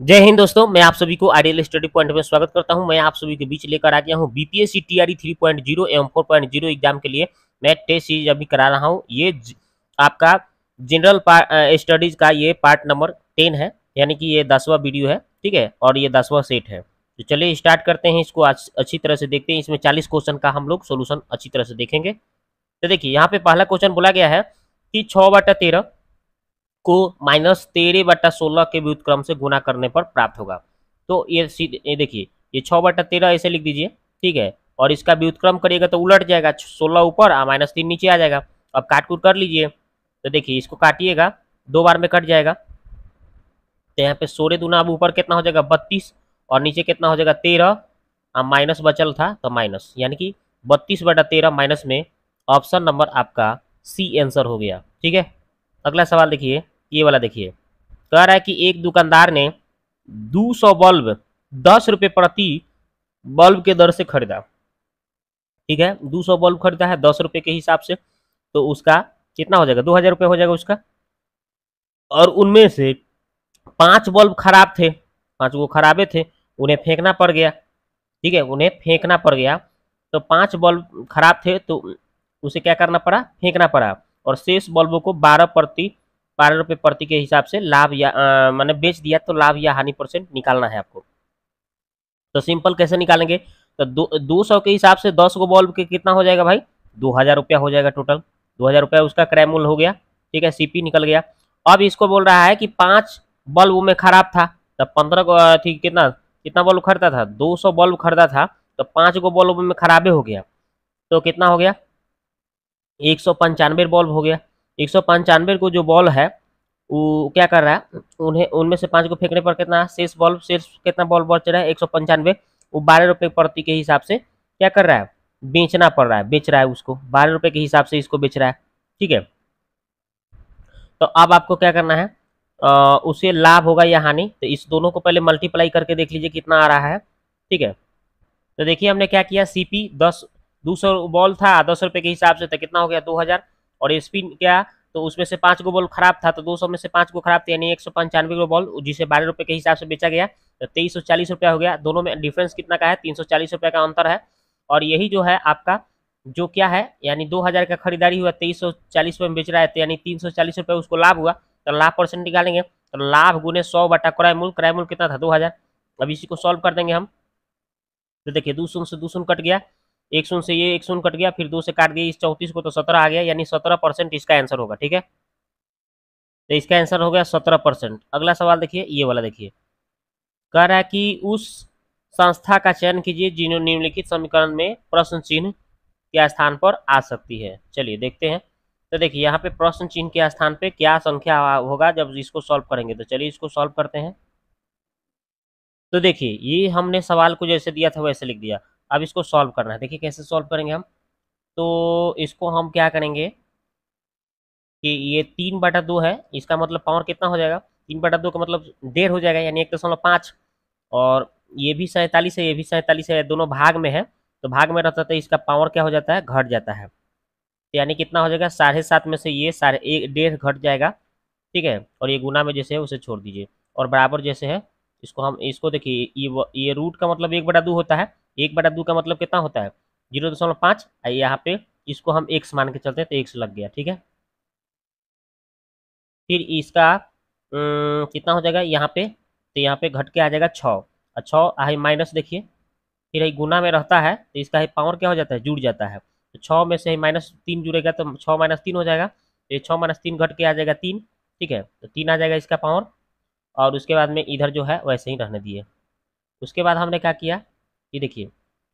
जय हिंद दोस्तों मैं आप सभी को आइडियल स्टडी पॉइंट में स्वागत करता हूं मैं आप सभी के बीच लेकर आ गया हूं बीपीएससी टीआरई 3.0 एवं 4.0 एग्जाम के लिए मैं टेस्ट सीरीज अभी करा रहा हूं ये आपका जनरल स्टडीज का ये पार्ट नंबर टेन है यानी कि ये दसवा वीडियो है ठीक है और ये दसवा सेट है तो चलिए स्टार्ट करते हैं इसको अच्छी तरह से देखते हैं इसमें चालीस क्वेश्चन का हम लोग सोल्यूशन अच्छी तरह से देखेंगे तो देखिए यहाँ पे पहला क्वेश्चन बोला गया है कि छः बटा तेरह को माइनस तेरह बटा सोलह के व्युतक्रम से गुना करने पर प्राप्त होगा तो ये ये देखिए ये छः बटा तेरह ऐसे लिख दीजिए ठीक है और इसका व्युतक्रम करिएगा तो उलट जाएगा सोलह ऊपर और माइनस तीन नीचे आ जाएगा अब काट कूट कर लीजिए तो देखिए इसको काटिएगा दो बार में कट जाएगा तो यहाँ पे सोलह दूना अब ऊपर कितना हो जाएगा बत्तीस और नीचे कितना हो जाएगा तेरह और माइनस बचल था तो माइनस यानी कि बत्तीस बटा तेरह माइनस में ऑप्शन नंबर आपका सी आंसर हो गया ठीक है अगला सवाल देखिए ये वाला देखिए कह रहा है कि एक दुकानदार ने 200 बल्ब दस रुपये प्रति बल्ब के दर से खरीदा ठीक है 200 बल्ब खरीदा है दस रुपये के हिसाब से तो उसका कितना हो जाएगा दो हज़ार रुपये हो जाएगा उसका और उनमें से पांच बल्ब खराब थे पांच वो खराबे थे उन्हें फेंकना पड़ गया ठीक है उन्हें फेंकना पड़ गया तो पांच बल्ब खराब थे तो उसे क्या करना पड़ा फेंकना पड़ा और शेष बल्बों को बारह प्रति बारह रुपये प्रति के हिसाब से लाभ या मैंने बेच दिया तो लाभ या हानि परसेंट निकालना है आपको तो सिंपल कैसे निकालेंगे तो दो, दो सौ के हिसाब से दस गो बल्ब के कितना हो जाएगा भाई दो हज़ार रुपया हो जाएगा टोटल दो हज़ार रुपया उसका क्रय हो गया ठीक है सीपी निकल गया अब इसको बोल रहा है कि पाँच बल्ब में खराब था तो पंद्रह ठीक कितना कितना बल्ब खरीदा था दो सौ बल्ब खरीदा था तो पाँच गो बल्ब में खराबे हो गया तो कितना हो गया एक सौ पंचानवे बल्ब हो गया एक सौ पंचानवे को जो बॉल है वो क्या कर रहा है उन्हें उनमें से पाँच को फेंकने पर कितना शेष बॉल शेष कितना बॉल बच रहा है एक सौ पंचानवे वो बारह रुपये प्रति के हिसाब से क्या कर रहा है बेचना पड़ रहा है बेच रहा है उसको बारह रुपये के हिसाब से इसको बेच रहा है ठीक है तो अब आपको क्या करना है आ, उसे लाभ होगा या हानि तो इस दोनों को पहले मल्टीप्लाई करके देख लीजिए कितना आ रहा है ठीक है तो देखिए हमने क्या किया सीपी दस दो सौ बॉल था दस रुपये के हिसाब से तो कितना हो गया दो हज़ार और स्पिन क्या तो उसमें से पांच गो बॉल खराब था तो दो सौ में से पांच गो खराब थे यानी एक सौ पंचानवे गो बॉल जिसे बारह रुपए के हिसाब से बेचा गया तो तेईस सौ चालीस रुपया हो गया दोनों में डिफरेंस कितना का है तीन सौ चालीस रुपया का अंतर है और यही जो है आपका जो क्या है यानी दो हज़ार का खरीदारी हुआ तेईस सौ चालीस रुपये में बेच रहा है तो यानी तीन सौ चालीस रुपये उसको लाभ हुआ तो लाभ परसेंट निकालेंगे तो लाभ गुने सौ बटा क्रय मूल क्रय मूल कितना था दो हज़ार अब इसी को सॉल्व कर देंगे हम तो देखिए दो सौ से दो सौ कट गया एक शून्य से ये एक शून्य कट गया फिर दो से काट दिया इस चौतीस को तो सत्रह आ गया यानी सत्रह परसेंट इसका आंसर होगा ठीक है तो इसका आंसर हो गया सत्रह परसेंट अगला सवाल देखिए ये वाला देखिए कह रहा है कि उस संस्था का चयन कीजिए जिन्होंने निम्नलिखित समीकरण में प्रश्न चिन्ह के स्थान पर आ सकती है चलिए देखते हैं तो देखिए यहाँ पे प्रश्न चिन्ह के स्थान पे क्या संख्या होगा जब इसको सॉल्व करेंगे तो चलिए इसको सॉल्व करते हैं तो देखिए ये हमने सवाल को जैसे दिया था वैसे लिख दिया अब इसको सॉल्व करना है देखिए कैसे सॉल्व करेंगे हम तो इसको हम क्या करेंगे कि ये तीन बटा दो है इसका मतलब पावर कितना हो जाएगा तीन बटा दो का मतलब डेढ़ हो जाएगा यानी एक दशमलव पाँच और ये भी सैंतालीस है ये भी सैंतालीस है दोनों भाग में है तो भाग में रहता तो इसका पावर क्या हो जाता है घट जाता है तो यानी कितना हो जाएगा साढ़े सात में से ये साढ़े एक डेढ़ घट जाएगा ठीक है और ये गुना में जैसे है उसे छोड़ दीजिए और बराबर जैसे है इसको हम इसको देखिए ये ये रूट का मतलब एक बटा दो होता है एक बटा दो का मतलब कितना होता है जीरो दशमलव पाँच यहाँ पे इसको हम एक मान के चलते हैं तो एक से लग गया ठीक है फिर इसका कितना हो जाएगा यहाँ पे तो यहाँ पे घट के आ जाएगा छः और छः आई माइनस देखिए फिर यही गुना में रहता है तो इसका पावर क्या हो जाता है जुड़ जाता है तो छः में से ही माइनस तीन जुड़ेगा तो छः माइनस तीन हो जाएगा तो ये छः माइनस तीन घट के आ जाएगा तीन ठीक है तो तीन आ जाएगा इसका पावर और उसके बाद में इधर जो है वैसे ही रहने दिए उसके बाद हमने क्या किया ये देखिए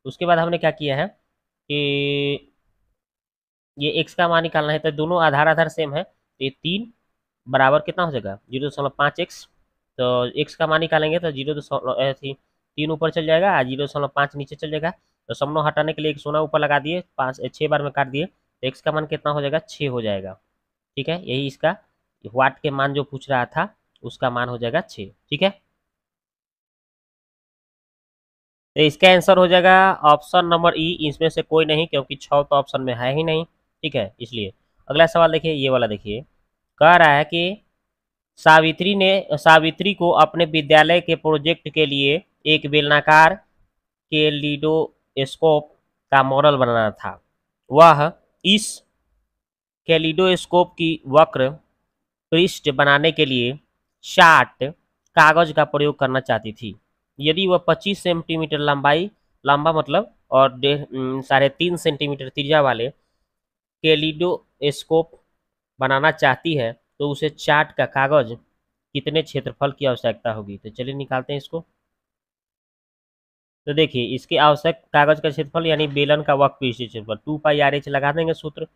उसके बाद हमने क्या किया है कि ये एक्स का मान निकालना है तो दोनों आधार आधार सेम है तो ये तीन बराबर कितना हो जाएगा जीरो दशमलव पाँच एक्स तो एक्स का मान निकालेंगे तो जीरो दशमलव तीन ऊपर चल जाएगा और जीरो दशमलव पाँच नीचे चल जाएगा तो समनों हटाने के लिए एक सोना ऊपर लगा दिए पाँच छः बार में काट दिए तो एक्स का मान कितना हो जाएगा छः हो जाएगा ठीक है यही इसका वाट के मान जो पूछ रहा था उसका मान हो जाएगा छः ठीक है तो इसका आंसर हो जाएगा ऑप्शन नंबर ई इसमें से कोई नहीं क्योंकि छ तो ऑप्शन में है ही नहीं ठीक है इसलिए अगला सवाल देखिए ये वाला देखिए कह रहा है कि सावित्री ने सावित्री को अपने विद्यालय के प्रोजेक्ट के लिए एक बेलनाकार के लीडोस्कोप का मॉडल बनाना था वह इस कैलिडोस्कोप की वक्र पृष्ठ बनाने के लिए शार्ट कागज का प्रयोग करना चाहती थी यदि वह 25 सेंटीमीटर लंबाई लंबा मतलब और साढ़े तीन सेंटीमीटर त्रिज्या वाले केलिडोस्कोप बनाना चाहती है तो उसे चार्ट का कागज कितने क्षेत्रफल की आवश्यकता होगी तो चलिए निकालते हैं इसको तो देखिए इसके आवश्यक कागज का क्षेत्रफल यानी बेलन का वक्त पीस क्षेत्रफल टू पाई आर एच लगा देंगे सूत्र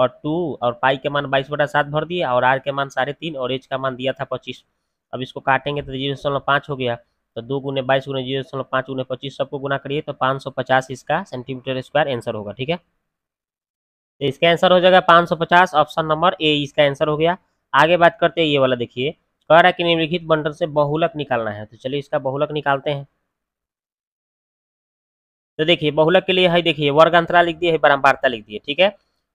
और टू और पाई के मान बाईस बटा सात भर दिए और आर के मान साढ़े तीन और एच का मान दिया था पच्चीस अब इसको काटेंगे तो जीरो दशमलव पाँच हो गया तो दो गुने बाईस गुने जीरो दशमलव पाँच गुने पच्चीस सबको गुना करिए तो पाँच सौ पचास इसका सेंटीमीटर स्क्वायर आंसर होगा ठीक है तो इसका आंसर हो जाएगा पाँच सौ पचास ऑप्शन नंबर ए इसका आंसर हो गया आगे बात करते हैं ये वाला देखिए कह रहा है कि निम्नलिखित बंडल से बहुलक निकालना है तो चलिए इसका बहुलक निकालते हैं तो देखिए बहुलक के लिए है देखिए वर्ग अंतरा लिख दिए है बराबरता लिख दिए ठीक है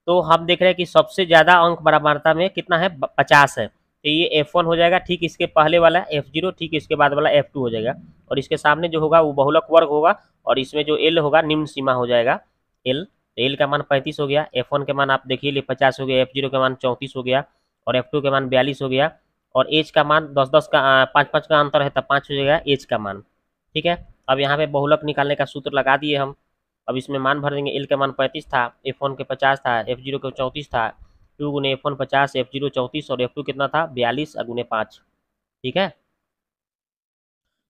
तो हम देख रहे हैं कि सबसे ज्यादा अंक बराबरता में कितना है पचास है तो ये एफ वन हो जाएगा ठीक इसके पहले वाला एफ जीरो ठीक इसके बाद वाला एफ टू हो जाएगा और इसके सामने जो होगा वो बहुलक वर्ग होगा और इसमें जो एल होगा निम्न सीमा हो जाएगा एल एल तो का मान पैंतीस हो गया एफ वन के मान आप देखिए लिए पचास हो गया एफ जीरो का मान चौंतीस हो गया और एफ टू के मान बयालीस हो गया और एच का मान दस दस का पाँच पाँच का अंतर है तो पाँच हो जाएगा एच का मान ठीक है अब यहाँ पे बहुलक निकालने का सूत्र लगा दिए हम अब इसमें मान भर देंगे एल का मान पैंतीस था एफ वन के पचास था एफ जीरो के चौंतीस था टू गुने एफ वन पचास एफ जीरो चौंतीस और एफ टू कितना था बयालीस गुने पाँच ठीक है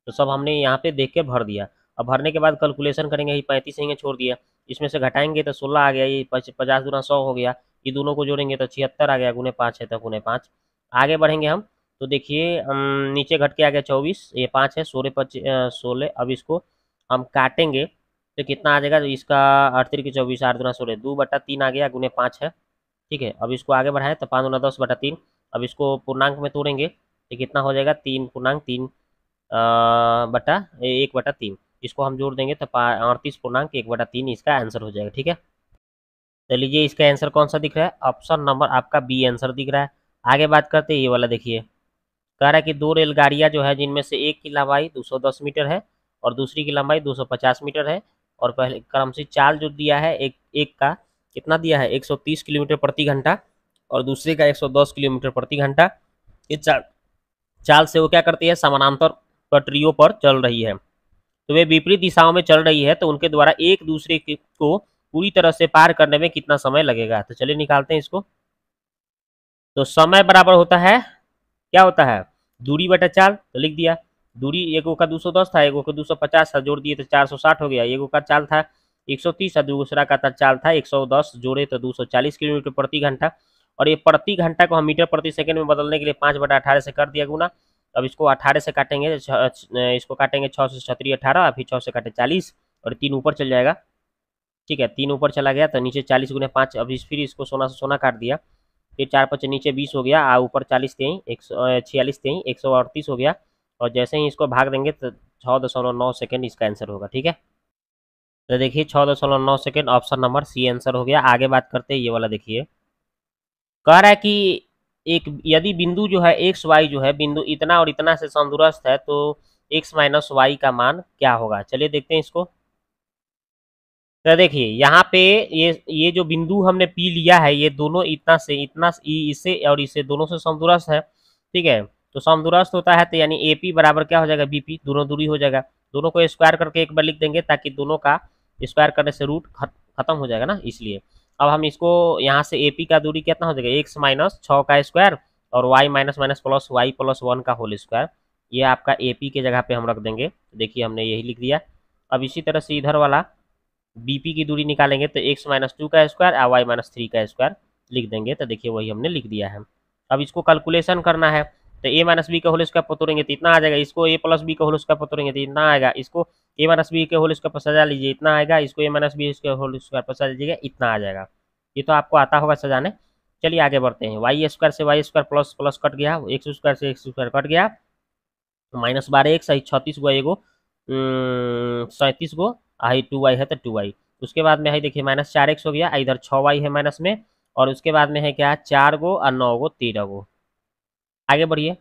तो सब हमने यहाँ पे देख के भर दिया अब भरने के बाद कैलकुलेशन करेंगे ये पैंतीस यहीं छोड़ दिया इसमें से घटाएंगे तो सोलह आ गया ये पचास गुना सौ हो गया ये दोनों को जोड़ेंगे तो छिहत्तर आ गया गुने पाँच है तो गुने पाँच आगे बढ़ेंगे हम तो देखिए नीचे घट के आ गया चौबीस ये पाँच है सोलह पच सोलह अब इसको हम काटेंगे तो कितना आ जाएगा तो इसका अड़तीस के चौबीस आठ गुना सोलह दो बट्टा तीन आ गया गुने पाँच है ठीक है अब इसको आगे बढ़ाएं तो पाँच दस बटा तीन अब इसको पूर्णांक में तोड़ेंगे तो कितना हो जाएगा तीन पूर्णांक तीन बटा एक बटा तीन इसको हम जोड़ देंगे तो अड़तीस पूर्णांक एक बटा तीन इसका आंसर हो जाएगा ठीक है तो लीजिए इसका आंसर कौन सा दिख रहा है ऑप्शन नंबर आपका बी आंसर दिख रहा है आगे बात करते हैं ये वाला देखिए कह रहा है कि दो रेलगाड़ियाँ जो है जिनमें से एक की लंबाई दस मीटर है और दूसरी की लंबाई पचास मीटर है और पहले क्रम से चाल जो दिया है एक एक का कितना दिया है 130 किलोमीटर प्रति घंटा और दूसरे का 110 किलोमीटर प्रति घंटा ये चाल चाल से वो क्या करती है समानांतर पटरियों पर चल रही है तो वे विपरीत दिशाओं में चल रही है तो उनके द्वारा एक दूसरे को पूरी तरह से पार करने में कितना समय लगेगा तो चलिए निकालते हैं इसको तो समय बराबर होता है क्या होता है दूरी बटा चाल तो लिख दिया दूरी एगो का 210 था एगो का 250 था जोड़ दिए तो 460 हो गया एगो का चाल था 130 और दूसरा का था चाल था 110 जोड़े तो 240 किलोमीटर प्रति घंटा और ये प्रति घंटा को हम मीटर प्रति सेकंड में बदलने के लिए पाँच बटा अठारह से कर दिया गुना अब इसको अठारह से काटेंगे इसको काटेंगे छः से छतरी अठारह फिर छः से काटे चालीस और तीन ऊपर चल जाएगा ठीक है तीन ऊपर चला गया तो नीचे चालीस गुना पाँच अब इस फिर इसको सोना से सोना काट दिया फिर चार पाँच नीचे बीस हो गया और ऊपर चालीस थे एक सौ छियालीस थे एक सौ अड़तीस हो गया और जैसे ही इसको भाग देंगे तो छः दशमलव नौ सेकेंड इसका आंसर होगा ठीक है तो देखिए छः दशमलव नौ second option number C answer हो गया आगे बात करते हैं ये वाला देखिए कह रहा है कि एक यदि बिंदु जो है एक्स वाई जो है बिंदु इतना और इतना से संदुरस्त है तो एक्स माइनस वाई का मान क्या होगा चलिए देखते हैं इसको तो देखिए यहाँ पे ये ये जो बिंदु हमने पी लिया है ये दोनों इतना से इतना इसे और इसे दोनों से समदुरस्त है ठीक है तो समदुरस्त होता है तो यानी ए पी बराबर क्या हो जाएगा बी पी दोनों दूरी हो जाएगा दोनों को स्क्वायर करके एक बार लिख देंगे ताकि दोनों का स्क्वायर करने से रूट खत्म हो जाएगा ना इसलिए अब हम इसको यहाँ से ए पी का दूरी कितना हो जाएगा एक्स माइनस छः का स्क्वायर और Y minus minus plus Y plus one का होल स्क्वायर ये आपका ए पी के जगह पे हम रख देंगे देखिए हमने यही लिख दिया अब इसी तरह से इधर वाला बी पी की दूरी निकालेंगे तो एक्स माइनस टू का स्क्वायर और वाई माइनस थ्री का स्क्वायर लिख देंगे तो देखिए वही हमने लिख दिया है अब इसको कैलकुलेशन करना है तो ए माइनस बी का होल स्क्वायर पतोरेंगे तो इतना आ जाएगा इसको ए प्लस बी का होल स्क्वायर पतोरेंगे तो इतना आएगा इसको ए माइनस बी के होल स्क्वायर पर सजा लीजिए इतना आएगा इसको ए माइनस बी के होल स्क्वायर पर सजा लीजिएगा इतना आ जाएगा ये तो आपको आता होगा सजाने चलिए आगे बढ़ते हैं वाई स्क्वायर से Y square plus plus cut गया एक्स स्क्वायर से एक्स स्क्वायर कट गया माइनस बारह एक आई छत्तीस गो एगो सैंतीस गो आई टू वाई है तो टू वाई उसके बाद में है देखिए माइनस चार एक्स हो गया इधर छः वाई है माइनस में और उसके बाद में है क्या चार गो और नौ गो तेरह गो आगे बढ़िए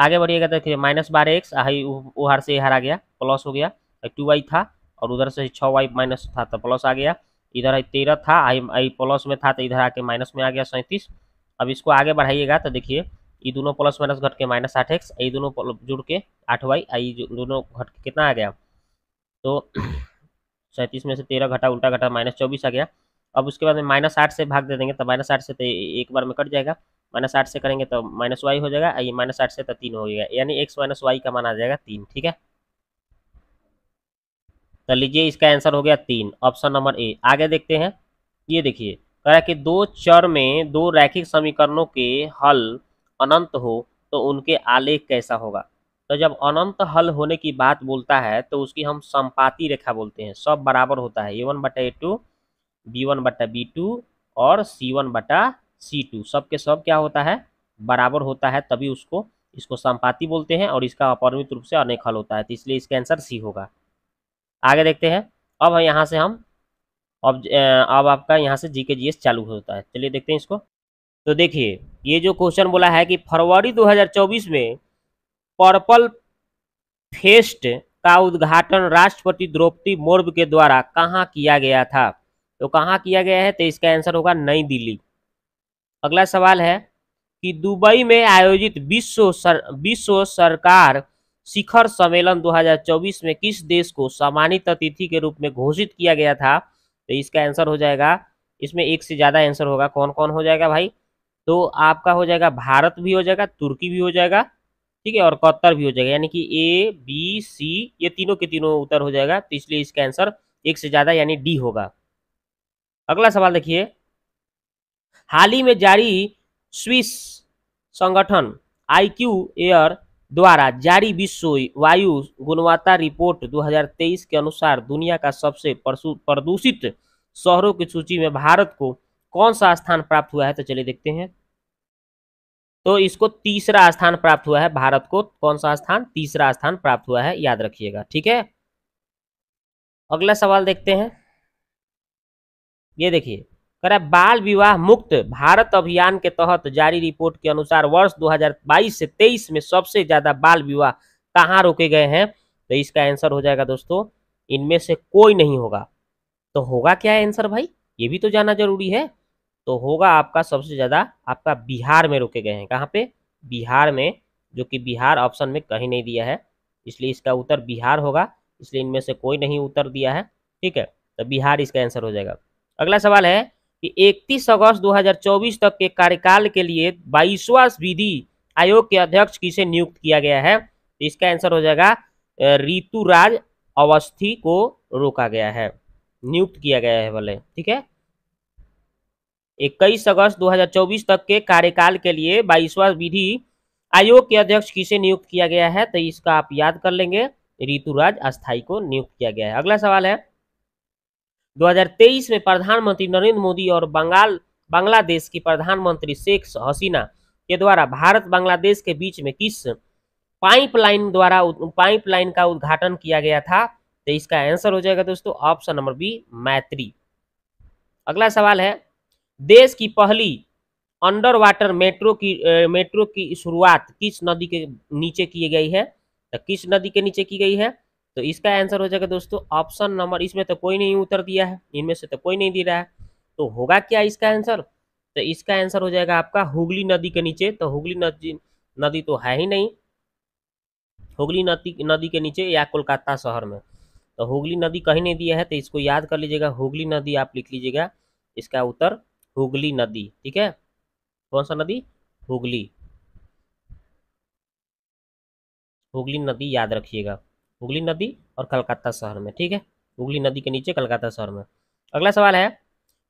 आगे बढ़िएगा तो देखिए माइनस बारह एक्स आई उहार से इहार आ गया प्लस हो गया टू वाई था और उधर से छः वाई माइनस था तो प्लस आ गया इधर है तेरह था आई आई प्लस में था तो इधर आके माइनस में आ गया सैंतीस अब इसको आगे बढ़ाइएगा तो देखिए ये दोनों प्लस माइनस घट के माइनस आठ एक्स ये दोनों जुड़ के आठ वाई आई दोनों घट के कितना आ गया तो सैंतीस में से तेरह घटा उल्टा घटा माइनस चौबीस आ गया अब उसके बाद में माइनस आठ से भाग दे देंगे तो माइनस आठ से तो एक बार में कट जाएगा माइनस आठ से करेंगे तो माइनस वाई हो जाएगा ये माइनस आठ से तो तीन हो जाएगा यानी एक्स माइनस वाई का मान आ जाएगा तीन ठीक है तो लीजिए इसका आंसर हो गया तीन ऑप्शन नंबर ए आगे देखते हैं ये देखिए कह रहा है कि दो चर में दो रैखिक समीकरणों के हल अनंत हो तो उनके आलेख कैसा होगा तो जब अनंत हल होने की बात बोलता है तो उसकी हम संपाति रेखा बोलते हैं सब बराबर होता है ए वन बटा ए टू बी वन बटा बी टू और सी वन बटा सी टू सब के सब क्या होता है बराबर होता है तभी उसको इसको संपाति बोलते हैं और इसका अपरिमित रूप से अनेक हल होता है तो इसलिए इसका आंसर सी होगा आगे देखते हैं अब यहाँ से हम अब अब आपका यहाँ से जी के जी एस चालू होता है चलिए देखते हैं इसको तो देखिए ये जो क्वेश्चन बोला है कि फरवरी 2024 में पर्पल फेस्ट का उद्घाटन राष्ट्रपति द्रौपदी मुर्म के द्वारा कहाँ किया गया था तो कहाँ किया गया है तो इसका आंसर होगा नई दिल्ली अगला सवाल है कि दुबई में आयोजित विश्व सर, विश्व सरकार शिखर सम्मेलन 2024 में किस देश को सम्मानित अतिथि के रूप में घोषित किया गया था तो इसका आंसर हो जाएगा इसमें एक से ज़्यादा आंसर होगा कौन कौन हो जाएगा भाई तो आपका हो जाएगा भारत भी हो जाएगा तुर्की भी हो जाएगा ठीक है और कत्तर भी हो जाएगा यानी कि ए बी सी ये तीनों के तीनों उत्तर हो जाएगा तो इसलिए इसका आंसर एक से ज़्यादा यानी डी होगा अगला सवाल देखिए हाल ही में जारी स्विस संगठन आई क्यू एयर द्वारा जारी विश्व वायु गुणवत्ता रिपोर्ट 2023 के अनुसार दुनिया का सबसे प्रदूषित शहरों की सूची में भारत को कौन सा स्थान प्राप्त हुआ है तो चलिए देखते हैं तो इसको तीसरा स्थान प्राप्त हुआ है भारत को कौन सा स्थान तीसरा स्थान प्राप्त हुआ है याद रखिएगा ठीक है अगला सवाल देखते हैं ये देखिए करें बाल विवाह मुक्त भारत अभियान के तहत जारी रिपोर्ट के अनुसार वर्ष 2022 से 23 में सबसे ज्यादा बाल विवाह कहाँ रोके गए हैं तो इसका आंसर हो जाएगा दोस्तों इनमें से कोई नहीं होगा तो होगा क्या आंसर भाई ये भी तो जाना जरूरी है तो होगा आपका सबसे ज्यादा आपका बिहार में रोके गए हैं कहाँ पे बिहार में जो कि बिहार ऑप्शन में कहीं नहीं दिया है इसलिए इसका उत्तर बिहार होगा इसलिए इनमें से कोई नहीं उत्तर दिया है ठीक है तो बिहार इसका आंसर हो जाएगा अगला सवाल है कि 31 अगस्त 2024 तक के कार्यकाल के लिए बाईसवा विधि आयोग के अध्यक्ष किसे नियुक्त किया गया है तो इसका आंसर हो जाएगा ऋतुराज अवस्थी को रोका गया है नियुक्त किया गया है बोले ठीक है इक्कीस अगस्त 2024 तक के कार्यकाल के लिए बाईसवा विधि आयोग के अध्यक्ष किसे नियुक्त किया गया है तो इसका आप याद कर लेंगे ऋतुराज अस्थाई को नियुक्त किया गया है अगला सवाल है 2023 में प्रधानमंत्री नरेंद्र मोदी और बंगाल बांग्लादेश की प्रधानमंत्री शेख हसीना के द्वारा भारत बांग्लादेश के बीच में किस पाइपलाइन द्वारा पाइपलाइन का उद्घाटन किया गया था तो इसका आंसर हो जाएगा दोस्तों ऑप्शन नंबर बी मैत्री अगला सवाल है देश की पहली अंडर वाटर मेट्रो की मेट्रो की शुरुआत किस नदी के नीचे की गई है तो किस नदी के नीचे की गई है तो इसका आंसर हो जाएगा दोस्तों ऑप्शन नंबर इसमें तो कोई नहीं उत्तर दिया है इनमें से तो कोई नहीं दे रहा है तो होगा क्या इसका आंसर तो इसका आंसर हो जाएगा आपका हुगली नदी के नीचे तो हुगली नदी नदी तो है ही नहीं हुगली नदी नदी के नीचे या कोलकाता शहर में तो हुगली नदी कहीं नहीं दिया है तो इसको याद कर लीजिएगा हुगली नदी आप लिख लीजिएगा इसका उत्तर हुगली नदी ठीक है कौन सा नदी हुगली हुगली नदी याद रखिएगा हुगली नदी और कलकत्ता शहर में ठीक है हुगली नदी के नीचे कलकत्ता शहर में अगला सवाल है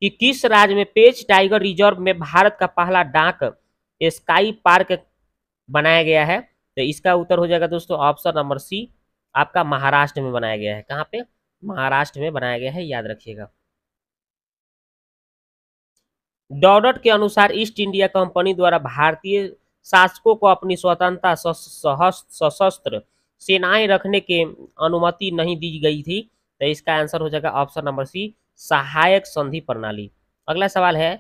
कि किस राज्य में पेच टाइगर रिजर्व में भारत का पहला डाक स्काई पार्क बनाया गया है तो इसका उत्तर हो जाएगा दोस्तों ऑप्शन नंबर सी आपका महाराष्ट्र में बनाया गया है कहाँ पे महाराष्ट्र में बनाया गया है याद रखिएगा डॉडट के अनुसार ईस्ट इंडिया कंपनी द्वारा भारतीय शासकों को अपनी स्वतंत्रता सशस्त्र सेनाएं रखने के अनुमति नहीं दी गई थी तो इसका आंसर हो जाएगा ऑप्शन नंबर सी सहायक संधि प्रणाली अगला सवाल है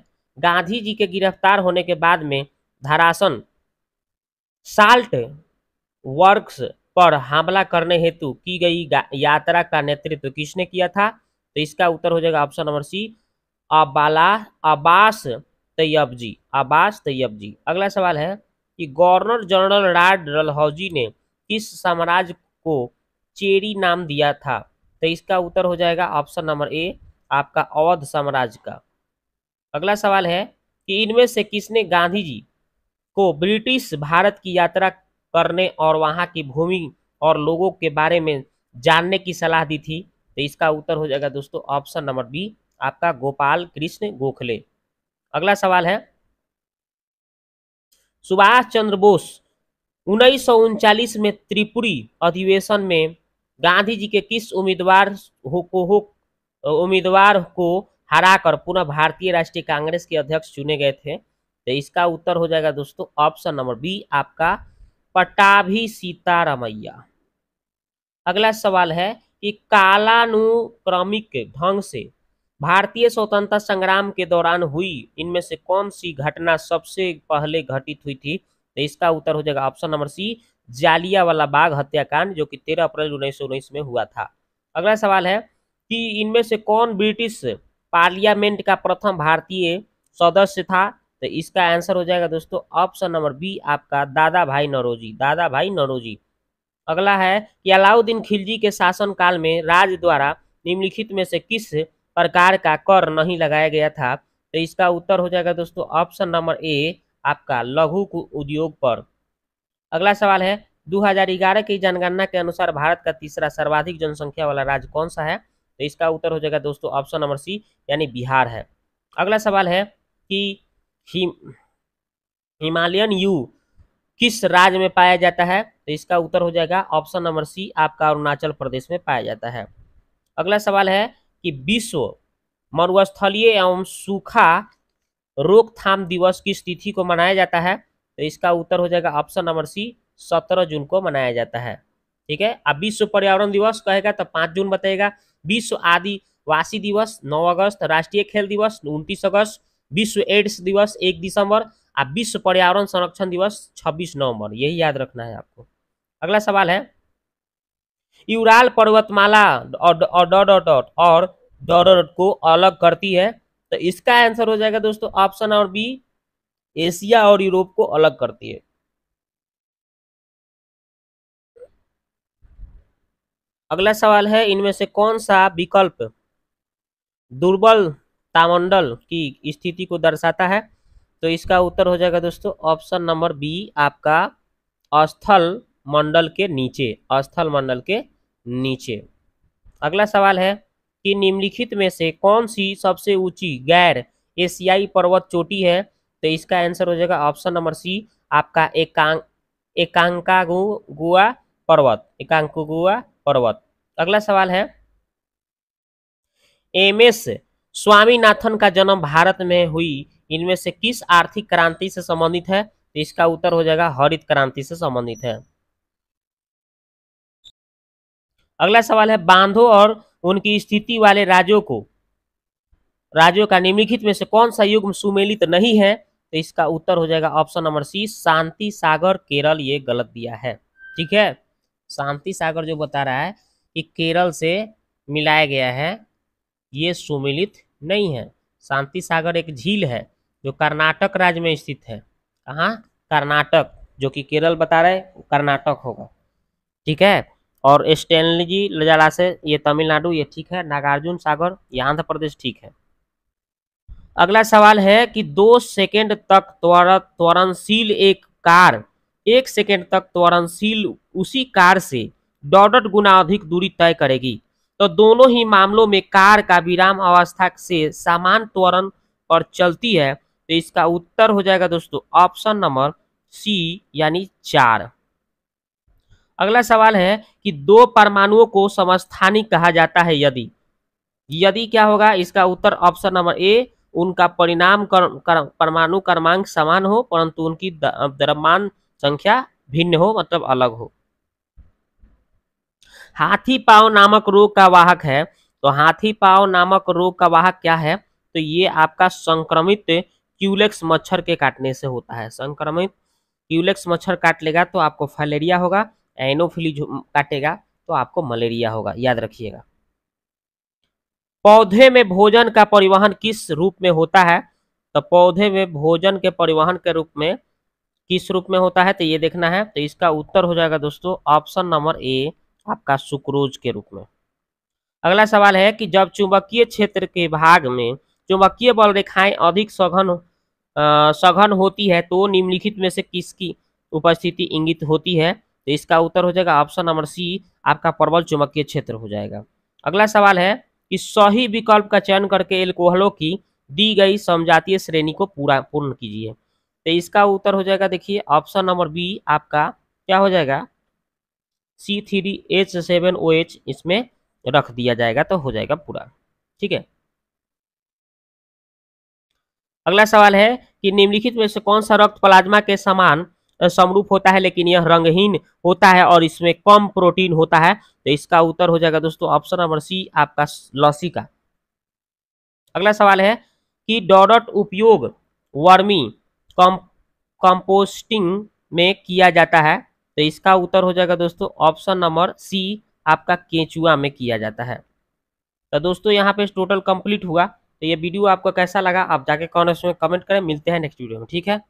गांधी जी के गिरफ्तार होने के बाद में धरासन साल्ट वर्क्स पर हमला करने हेतु की गई यात्रा का नेतृत्व किसने किया था तो इसका उत्तर हो जाएगा ऑप्शन नंबर सी अबाला अबास तैयब जी अबास तैयब जी अगला सवाल है कि गवर्नर जनरल राड डलहौजी ने किस साम्राज्य को चेरी नाम दिया था तो इसका उत्तर हो जाएगा ऑप्शन नंबर ए आपका अवध साम्राज्य का अगला सवाल है कि इनमें से किसने गांधी जी को ब्रिटिश भारत की यात्रा करने और वहां की भूमि और लोगों के बारे में जानने की सलाह दी थी तो इसका उत्तर हो जाएगा दोस्तों ऑप्शन नंबर बी आपका गोपाल कृष्ण गोखले अगला सवाल है सुभाष चंद्र बोस उन्नीस में त्रिपुरी अधिवेशन में गांधी जी के किस उम्मीदवार हो को हो उम्मीदवार को हराकर पुनः भारतीय राष्ट्रीय कांग्रेस के अध्यक्ष चुने गए थे तो इसका उत्तर हो जाएगा दोस्तों ऑप्शन नंबर बी आपका पटाभी सीतारामैया अगला सवाल है कि कालानुक्रमिक ढंग से भारतीय स्वतंत्रता संग्राम के दौरान हुई इनमें से कौन सी घटना सबसे पहले घटित हुई थी तो इसका उत्तर हो जाएगा ऑप्शन नंबर सी जालिया वाला बाघ हत्याकांड जो कि तेरह अप्रैल उन्नीस में हुआ था अगला सवाल है कि इनमें से कौन ब्रिटिश पार्लियामेंट का प्रथम भारतीय सदस्य था तो इसका आंसर हो जाएगा दोस्तों ऑप्शन नंबर बी आपका दादा भाई नरोजी दादा भाई नरोजी अगला है कि अलाउद्दीन खिलजी के शासनकाल में राज द्वारा निम्नलिखित में से किस प्रकार का कर नहीं लगाया गया था तो इसका उत्तर हो जाएगा दोस्तों ऑप्शन नंबर ए आपका लघु उद्योग पर अगला सवाल है 2011 की जनगणना के अनुसार भारत का तीसरा सर्वाधिक जनसंख्या वाला राज्य कौन सा है तो इसका उत्तर हो जाएगा दोस्तों ऑप्शन नंबर सी यानी बिहार है अगला सवाल है कि हिमालयन यू किस राज्य में पाया जाता है तो इसका उत्तर हो जाएगा ऑप्शन नंबर सी आपका अरुणाचल प्रदेश में पाया जाता है अगला सवाल है कि विश्व मरुस्थलीय एवं सूखा रोकथाम दिवस किस तिथि को मनाया जाता है तो इसका उत्तर हो जाएगा ऑप्शन नंबर सी सत्रह जून को मनाया जाता है ठीक है अब विश्व पर्यावरण दिवस कहेगा तो पाँच जून बताएगा विश्व आदिवासी दिवस नौ अगस्त राष्ट्रीय खेल दिवस उनतीस अगस्त विश्व एड्स दिवस एक दिसंबर और विश्व पर्यावरण संरक्षण दिवस छब्बीस नवंबर यही याद रखना है आपको अगला सवाल है यूराल पर्वतमाला और डॉट और डॉट को अलग करती है तो इसका आंसर हो जाएगा दोस्तों ऑप्शन और बी एशिया और यूरोप को अलग करती है अगला सवाल है इनमें से कौन सा विकल्प दुर्बल तामंडल की स्थिति को दर्शाता है तो इसका उत्तर हो जाएगा दोस्तों ऑप्शन नंबर बी आपका अस्थल मंडल के नीचे अस्थल मंडल के नीचे अगला सवाल है कि निम्नलिखित में से कौन सी सबसे ऊंची गैर एशियाई पर्वत चोटी है तो इसका आंसर हो जाएगा ऑप्शन नंबर सी आपका एकांक एकांका गु, गुआ पर्वत एकांकुआ पर्वत अगला सवाल है एम एस स्वामीनाथन का जन्म भारत में हुई इनमें से किस आर्थिक क्रांति से संबंधित है तो इसका उत्तर हो जाएगा हरित क्रांति से संबंधित है अगला सवाल है बांधो और उनकी स्थिति वाले राज्यों को राज्यों का निम्नलिखित में से कौन सा युग्म सुमेलित नहीं है तो इसका उत्तर हो जाएगा option number C Shanti Sagar Kerala ये गलत दिया है ठीक है शांति सागर जो बता रहा है कि केरल से मिलाया गया है ये सुमिलित नहीं है शांति सागर एक झील है जो कर्नाटक राज्य में स्थित है कहाँ कर्नाटक जो कि केरल बता रहे कर्नाटक होगा ठीक है और स्टेनजी जलाशय ये तमिलनाडु ये ठीक है नागार्जुन सागर ये आंध्र प्रदेश ठीक है अगला सवाल है कि दो सेकेंड तक त्वरणशील एक कार एक सेकेंड तक त्वरणशील उसी कार से डॉडट गुना अधिक दूरी तय करेगी तो दोनों ही मामलों में कार का विराम अवस्था से समान त्वरण पर चलती है तो इसका उत्तर हो जाएगा दोस्तों ऑप्शन नंबर सी यानी चार अगला सवाल है कि दो परमाणुओं को समस्थानिक कहा जाता है यदि यदि क्या होगा इसका उत्तर ऑप्शन नंबर ए उनका परिणाम कर, कर, परमाणु क्रमांक समान हो परंतु उनकी द्रव्यमान संख्या भिन्न हो मतलब अलग हो हाथी पाव नामक रोग का वाहक है तो हाथी पाव नामक रोग का वाहक क्या है तो ये आपका संक्रमित क्यूलेक्स मच्छर के काटने से होता है संक्रमित क्यूलेक्स मच्छर काट लेगा तो आपको फलेरिया होगा एनोफिली काटेगा तो आपको मलेरिया होगा याद रखिएगा पौधे में भोजन का परिवहन किस रूप में होता है तो पौधे में भोजन के परिवहन के रूप में किस रूप में होता है तो ये देखना है तो इसका उत्तर हो जाएगा दोस्तों ऑप्शन नंबर ए आपका सुक्रोज के रूप में अगला सवाल है कि जब चुंबकीय क्षेत्र के भाग में चुंबकीय बल रेखाएं अधिक सघन सघन होती है तो निम्नलिखित में से किसकी उपस्थिति इंगित होती है तो इसका उत्तर हो जाएगा ऑप्शन नंबर सी आपका प्रबल चुंबकीय क्षेत्र हो जाएगा अगला सवाल है कि सही विकल्प का चयन करके एल्कोहलों की दी गई समजातीय श्रेणी को पूरा पूर्ण कीजिए तो इसका उत्तर हो जाएगा देखिए ऑप्शन नंबर बी आपका क्या हो जाएगा C three H seven O H इसमें रख दिया जाएगा तो हो जाएगा पूरा ठीक है अगला सवाल है कि निम्नलिखित में से कौन सा रक्त प्लाज्मा के समान समरूप होता है लेकिन यह रंगहीन होता है और इसमें कम प्रोटीन होता है तो इसका उत्तर हो जाएगा दोस्तों ऑप्शन नंबर सी आपका लसी का अगला सवाल है कि डॉडट उपयोग वर्मी कम कंपोस्टिंग में किया जाता है तो इसका उत्तर हो जाएगा दोस्तों ऑप्शन नंबर सी आपका केंचुआ में किया जाता है तो दोस्तों यहाँ पे टोटल कंप्लीट हुआ तो ये वीडियो आपको कैसा लगा आप जाके कॉमेंट्स में कमेंट करें मिलते हैं नेक्स्ट वीडियो में ठीक है